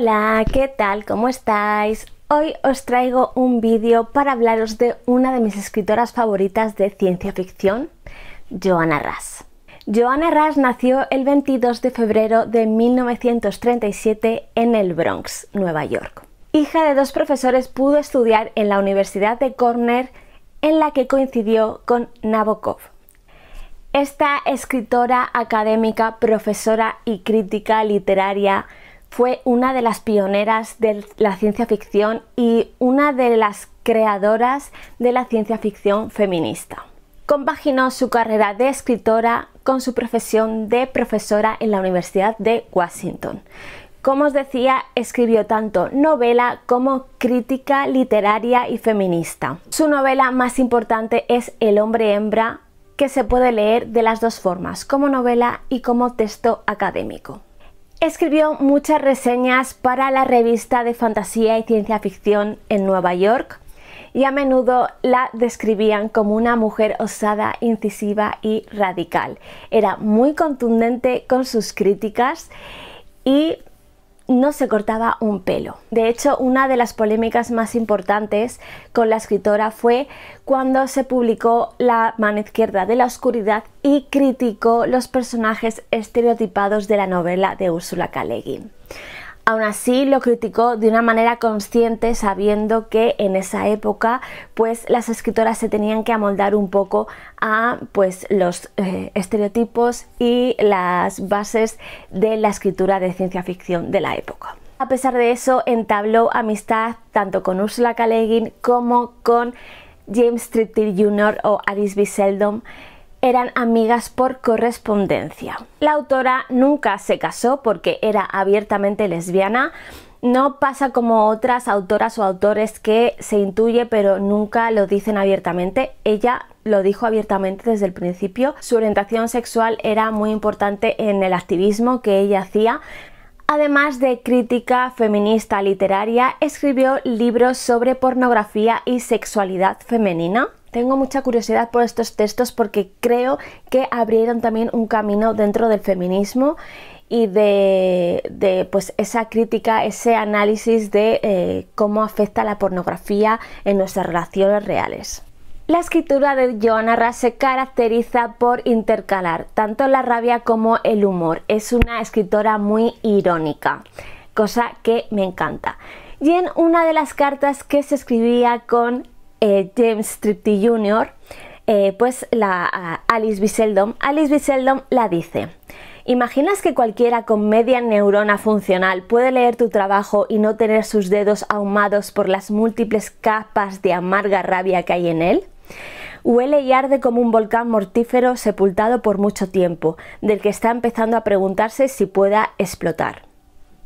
Hola, ¿qué tal? ¿Cómo estáis? Hoy os traigo un vídeo para hablaros de una de mis escritoras favoritas de ciencia ficción, Joanna Ras. Joanna Ras nació el 22 de febrero de 1937 en el Bronx, Nueva York. Hija de dos profesores, pudo estudiar en la Universidad de Corner, en la que coincidió con Nabokov. Esta escritora académica, profesora y crítica literaria fue una de las pioneras de la ciencia ficción y una de las creadoras de la ciencia ficción feminista. Compaginó su carrera de escritora con su profesión de profesora en la Universidad de Washington. Como os decía, escribió tanto novela como crítica literaria y feminista. Su novela más importante es El hombre hembra, que se puede leer de las dos formas, como novela y como texto académico. Escribió muchas reseñas para la revista de fantasía y ciencia ficción en Nueva York y a menudo la describían como una mujer osada, incisiva y radical. Era muy contundente con sus críticas y no se cortaba un pelo. De hecho, una de las polémicas más importantes con la escritora fue cuando se publicó La mano izquierda de la oscuridad y criticó los personajes estereotipados de la novela de Úrsula K. Aún así lo criticó de una manera consciente sabiendo que en esa época pues las escritoras se tenían que amoldar un poco a pues los eh, estereotipos y las bases de la escritura de ciencia ficción de la época. A pesar de eso, entabló amistad tanto con Ursula K. Le Guin como con James Triptil Jr. o Alice B. Seldom, eran amigas por correspondencia. La autora nunca se casó porque era abiertamente lesbiana. No pasa como otras autoras o autores que se intuye pero nunca lo dicen abiertamente. Ella lo dijo abiertamente desde el principio. Su orientación sexual era muy importante en el activismo que ella hacía. Además de crítica feminista literaria, escribió libros sobre pornografía y sexualidad femenina. Tengo mucha curiosidad por estos textos porque creo que abrieron también un camino dentro del feminismo y de, pues esa crítica, ese análisis de eh, cómo afecta la pornografía en nuestras relaciones reales. La escritura de Joanna Ras se caracteriza por intercalar tanto la rabia como el humor. Es una escritora muy irónica, cosa que me encanta. Y en una de las cartas que se escribía con eh, James Tripty Jr., eh, pues la Alice Biseldom, Alice Biseldom la dice. ¿Imaginas que cualquiera con media neurona funcional puede leer tu trabajo y no tener sus dedos ahumados por las múltiples capas de amarga rabia que hay en él? Huele y arde como un volcán mortífero sepultado por mucho tiempo, del que está empezando a preguntarse si pueda explotar.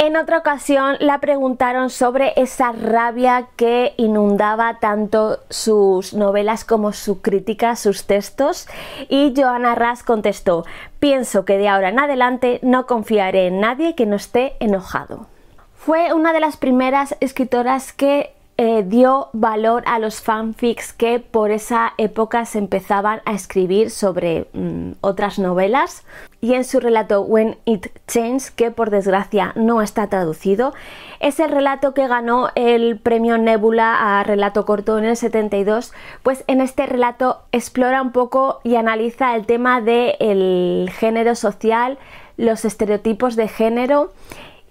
En otra ocasión la preguntaron sobre esa rabia que inundaba tanto sus novelas como su crítica, sus textos, y Joana Ras contestó, pienso que de ahora en adelante no confiaré en nadie que no esté enojado. Fue una de las primeras escritoras que eh, dio valor a los fanfics que por esa época se empezaban a escribir sobre mm, otras novelas y en su relato When It Changed, que por desgracia no está traducido, es el relato que ganó el premio Nebula a relato corto en el 72, pues en este relato explora un poco y analiza el tema del género social, los estereotipos de género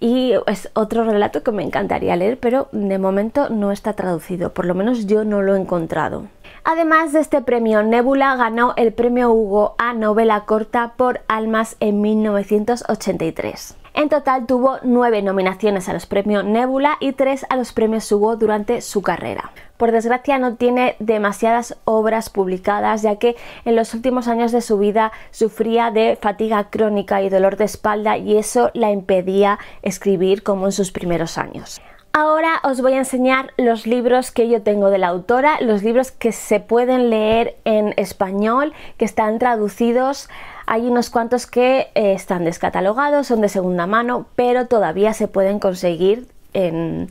y es otro relato que me encantaría leer, pero de momento no está traducido, por lo menos yo no lo he encontrado. Además de este premio, Nebula ganó el premio Hugo a novela corta por Almas en 1983. En total tuvo nueve nominaciones a los premios Nebula y tres a los premios Hugo durante su carrera. Por desgracia no tiene demasiadas obras publicadas ya que en los últimos años de su vida sufría de fatiga crónica y dolor de espalda y eso la impedía escribir como en sus primeros años. Ahora os voy a enseñar los libros que yo tengo de la autora, los libros que se pueden leer en español, que están traducidos hay unos cuantos que eh, están descatalogados, son de segunda mano, pero todavía se pueden conseguir en,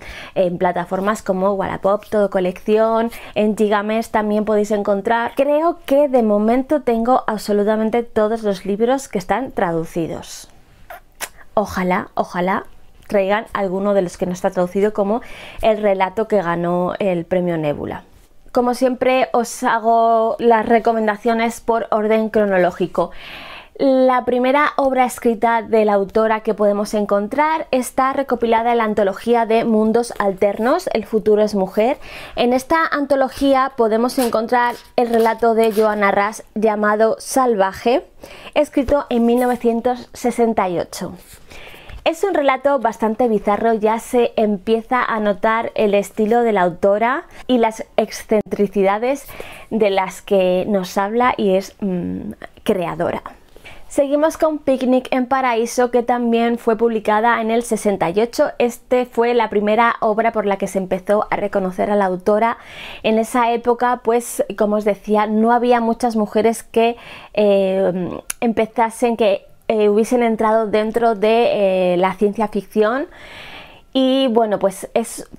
plataformas como Wallapop, Todo Colección, en Gigamesh también podéis encontrar. Creo que de momento tengo absolutamente todos los libros que están traducidos. Ojalá, ojalá traigan alguno de los que no está traducido como el relato que ganó el premio Nebula. Como siempre os hago las recomendaciones por orden cronológico. La primera obra escrita de la autora que podemos encontrar está recopilada en la antología de Mundos Alternos, El futuro es mujer. En esta antología podemos encontrar el relato de Johanna Ras llamado Salvaje, escrito en 1968. Es un relato bastante bizarro, ya se empieza a notar el estilo de la autora y las excentricidades de las que nos habla y es mm, creadora. Seguimos con Picnic en Paraíso, que también fue publicada en el 68. Este fue la primera obra por la que se empezó a reconocer a la autora. En esa época, pues, como os decía, no había muchas mujeres que eh, empezasen, que eh, hubiesen entrado dentro de eh, la ciencia ficción. Y bueno, pues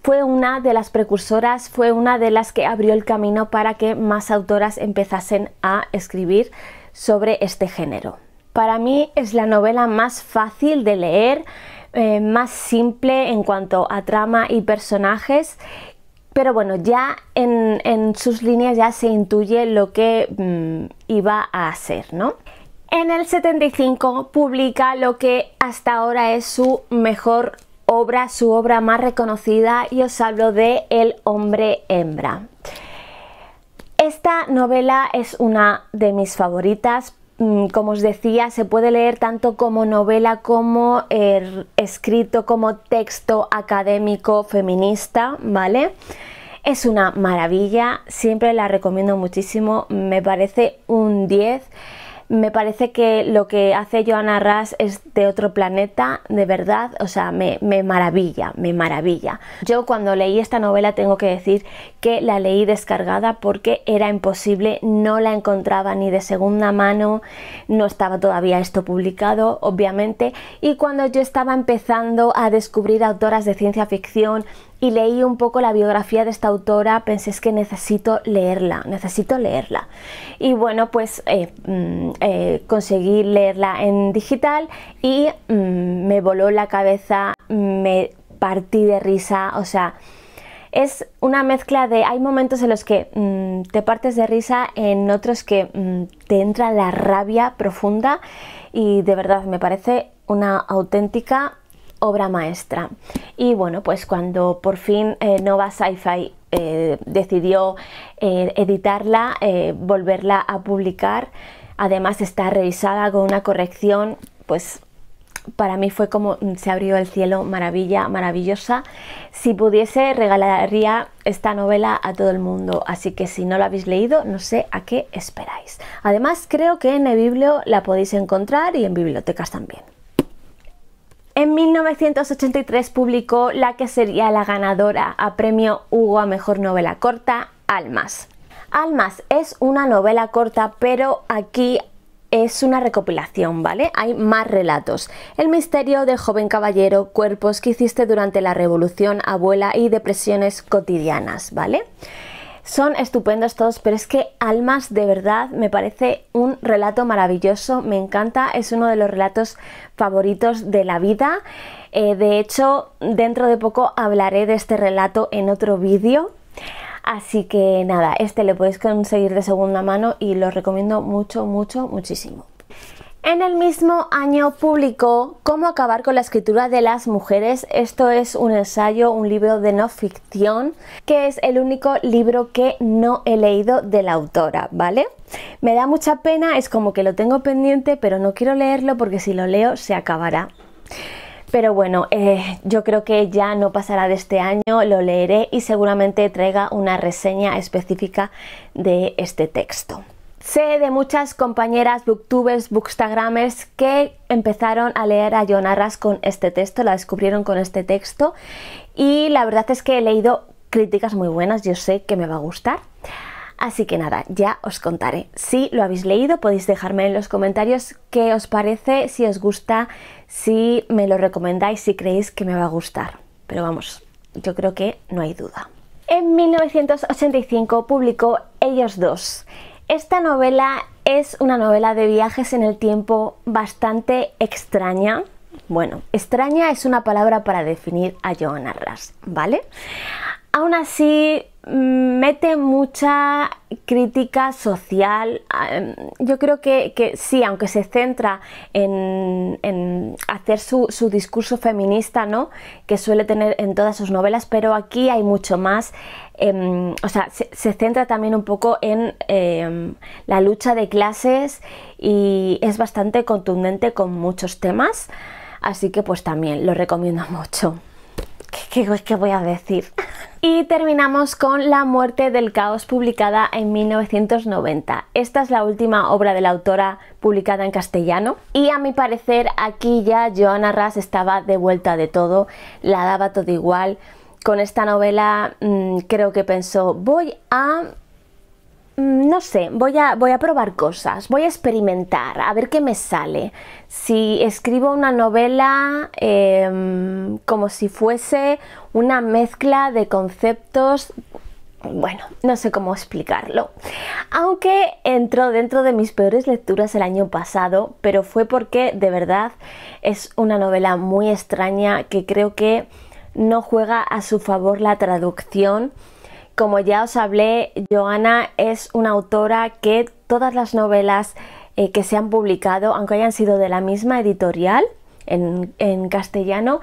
fue una de las precursoras, fue una de las que abrió el camino para que más autoras empezasen a escribir sobre este género. Para mí es la novela más fácil de leer, eh, más simple en cuanto a trama y personajes. Pero bueno, ya en, sus líneas ya se intuye lo que mm, iba a hacer, ¿no? En el 75 publica lo que hasta ahora es su mejor obra, su obra más reconocida, y os hablo de El hombre hembra. Esta novela es una de mis favoritas Mm, como os decía, se puede leer tanto como novela, como eh, escrito, como texto académico feminista, ¿vale? Es una maravilla, siempre la recomiendo muchísimo, me parece un 10. Me parece que lo que hace Joana Ras es de otro planeta, de verdad, o sea, me, me maravilla, me maravilla. Yo cuando leí esta novela tengo que decir que la leí descargada porque era imposible, no la encontraba ni de segunda mano, no estaba todavía esto publicado, obviamente, y cuando yo estaba empezando a descubrir autoras de ciencia ficción, y leí un poco la biografía de esta autora, pensé que necesito leerla, necesito leerla. Y bueno, pues eh, mm, eh, conseguí leerla en digital y mm, me voló la cabeza, me partí de risa, o sea, es una mezcla de, hay momentos en los que mm, te partes de risa, en otros que te entra la rabia profunda y de verdad me parece una auténtica obra maestra. Y bueno, pues cuando por fin eh, Nova Sci-Fi eh, decidió eh, editarla, volverla a publicar, además está revisada con una corrección, pues para mí fue como mm, se abrió el cielo, maravilla, maravillosa. Si pudiese, regalaría esta novela a todo el mundo, así que si no la habéis leído, no sé a qué esperáis. Además, creo que en biblio la podéis encontrar y en bibliotecas también. En 1983 publicó la que sería la ganadora a premio Hugo a Mejor Novela Corta, Almas. Almas es una novela corta, pero aquí es una recopilación, ¿vale? Hay más relatos. El misterio del joven caballero, cuerpos que hiciste durante la revolución, abuela y depresiones cotidianas, ¿vale? Son estupendos todos, pero es que Almas de verdad me parece un relato maravilloso, me encanta, es uno de los relatos favoritos de la vida. Eh, de hecho, dentro de poco hablaré de este relato en otro vídeo. Así que nada, este lo podéis conseguir de segunda mano y lo recomiendo mucho, mucho, muchísimo. En el mismo año publicó Cómo acabar con la escritura de las mujeres. Esto es un ensayo, un libro de no ficción, que es el único libro que no he leído de la autora, ¿vale? Me da mucha pena, es como que lo tengo pendiente, pero no quiero leerlo porque si lo leo se acabará. Pero bueno, eh, yo creo que ya no pasará de este año, lo leeré y seguramente traiga una reseña específica de este texto. Sé de muchas compañeras booktubers, bookstagramers que empezaron a leer a John con este texto, la descubrieron con este texto y la verdad es que he leído críticas muy buenas, yo sé que me va a gustar. Así que nada, ya os contaré. Si lo habéis leído, podéis dejarme en los comentarios qué os parece, si os gusta, si me lo recomendáis, si creéis que me va a gustar. Pero vamos, yo creo que no hay duda. En 1985 publicó Ellos dos esta novela es una novela de viajes en el tiempo bastante extraña. Bueno, extraña es una palabra para definir a Joan Arras, ¿vale? aún así mm, mete mucha crítica social. Em, yo creo que, sí, aunque se centra en, hacer su, discurso feminista, ¿no? Que suele tener en todas sus novelas, pero aquí hay mucho más. Em, o sea, se, centra también un poco en em, la lucha de clases y es bastante contundente con muchos temas. Así que pues también lo recomiendo mucho. qué voy a decir? Y terminamos con La muerte del caos publicada en 1990. Esta es la última obra de la autora publicada en castellano y a mi parecer aquí ya Joana Ras estaba de vuelta de todo, la daba todo igual. Con esta novela mm, creo que pensó voy a Mm, no sé, voy a, probar cosas, voy a experimentar, a ver qué me sale. Si escribo una novela em, como si fuese una mezcla de conceptos, bueno, no sé cómo explicarlo. Aunque entró dentro de mis peores lecturas el año pasado, pero fue porque de verdad es una novela muy extraña que creo que no juega a su favor la traducción como ya os hablé, Joana es una autora que todas las novelas eh, que se han publicado, aunque hayan sido de la misma editorial en, castellano,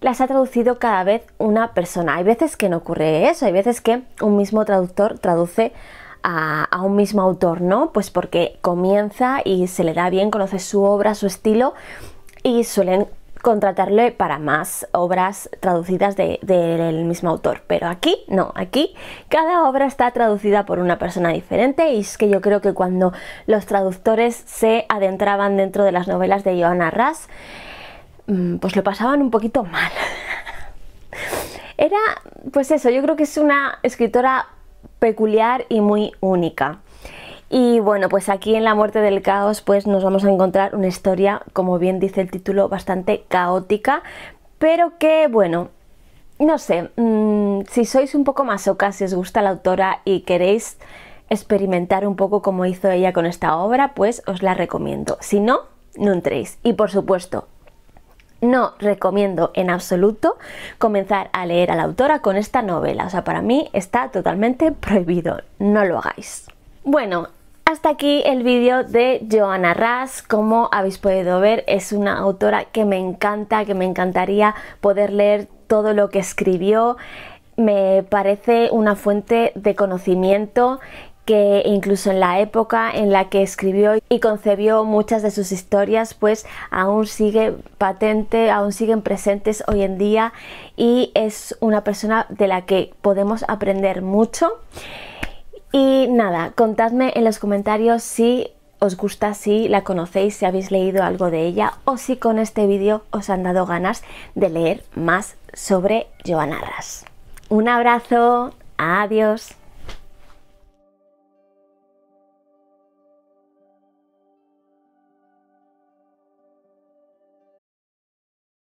las ha traducido cada vez una persona. Hay veces que no ocurre eso, hay veces que un mismo traductor traduce a, a, un mismo autor, ¿no? Pues porque comienza y se le da bien, conoce su obra, su estilo y suelen contratarle para más obras traducidas del mismo autor. Pero aquí no, aquí cada obra está traducida por una persona diferente y es que yo creo que cuando los traductores se adentraban dentro de las novelas de Johanna Ras, mm, pues lo pasaban un poquito mal. Era, pues eso, yo creo que es una escritora peculiar y muy única. Y bueno, pues aquí en La muerte del caos pues nos vamos a encontrar una historia, como bien dice el título, bastante caótica, pero que bueno, no sé, mm, si sois un poco masocas, si os gusta la autora y queréis experimentar un poco como hizo ella con esta obra, pues os la recomiendo. Si no, no entréis. Y por supuesto, no recomiendo en absoluto comenzar a leer a la autora con esta novela. O sea, para mí está totalmente prohibido. No lo hagáis. Bueno, hasta aquí el vídeo de Joana Ras. Como habéis podido ver, es una autora que me encanta, que me encantaría poder leer todo lo que escribió. Me parece una fuente de conocimiento que incluso en la época en la que escribió y concebió muchas de sus historias, pues aún sigue patente, aún siguen presentes hoy en día y es una persona de la que podemos aprender mucho. Y nada, contadme en los comentarios si os gusta, si la conocéis, si habéis leído algo de ella o si con este vídeo os han dado ganas de leer más sobre Joan Arras. Un abrazo, adiós.